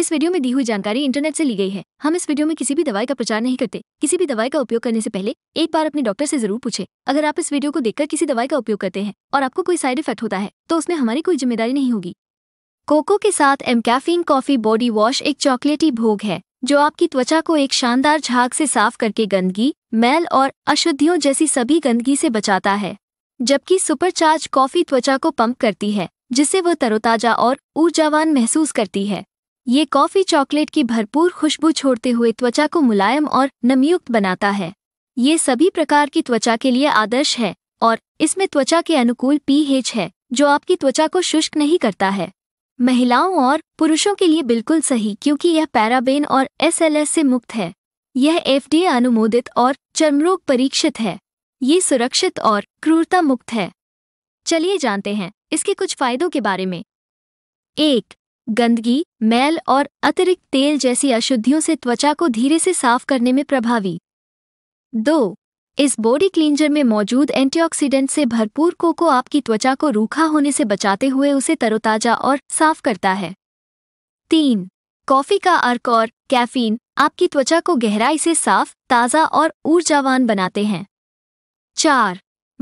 इस वीडियो में दी हुई जानकारी इंटरनेट से ली गई है हम इस वीडियो में किसी भी दवाई का प्रचार नहीं करते किसी भी दवाई का उपयोग करने से पहले एक बार अपने डॉक्टर से जरूर पूछे अगर आप इस वीडियो को देखकर किसी दवाई का उपयोग करते हैं और आपको कोई साइड इफेक्ट होता है तो उसमें हमारी कोई जिम्मेदारी नहीं होगी कोको के साथ एम कॉफी बॉडी वॉश एक चॉकलेटी भोग है जो आपकी त्वचा को एक शानदार झाग से साफ करके गंदगी मैल और अशुद्धियों जैसी सभी गंदगी से बचाता है जबकि सुपरचार्ज कॉफी त्वचा को पंप करती है जिससे वो तरोताजा और ऊर्जावान महसूस करती है ये कॉफ़ी चॉकलेट की भरपूर खुशबू छोड़ते हुए त्वचा को मुलायम और नमयुक्त बनाता है ये सभी प्रकार की त्वचा के लिए आदर्श है और इसमें त्वचा के अनुकूल पीएच है जो आपकी त्वचा को शुष्क नहीं करता है महिलाओं और पुरुषों के लिए बिल्कुल सही क्योंकि यह पैराबेन और एसएलएस से मुक्त है यह एफडीए अनुमोदित और चर्मरोग परीक्षित है ये सुरक्षित और क्रूरता मुक्त है चलिए जानते हैं इसके कुछ फायदों के बारे में एक गंदगी मैल और अतिरिक्त तेल जैसी अशुद्धियों से त्वचा को धीरे से साफ करने में प्रभावी दो इस बॉडी क्लींजर में मौजूद एंटीऑक्सीडेंट से भरपूर कोको आपकी त्वचा को रूखा होने से बचाते हुए उसे तरोताजा और साफ करता है तीन कॉफी का अर्क और कैफीन आपकी त्वचा को गहराई से साफ ताज़ा और ऊर्जावान बनाते हैं चार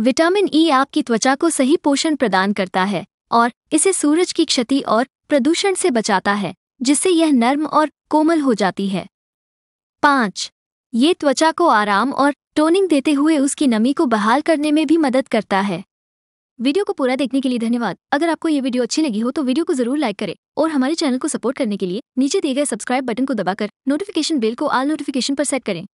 विटामिन ई आपकी त्वचा को सही पोषण प्रदान करता है और इसे सूरज की क्षति और प्रदूषण से बचाता है जिससे यह नर्म और कोमल हो जाती है पाँच ये त्वचा को आराम और टोनिंग देते हुए उसकी नमी को बहाल करने में भी मदद करता है वीडियो को पूरा देखने के लिए धन्यवाद अगर आपको ये वीडियो अच्छी लगी हो तो वीडियो को जरूर लाइक करें और हमारे चैनल को सपोर्ट करने के लिए नीचे दिए गए सब्सक्राइब बटन को दबाकर नोटिफिकेशन बेल को आल नोटिफिकेशन पर सेट करें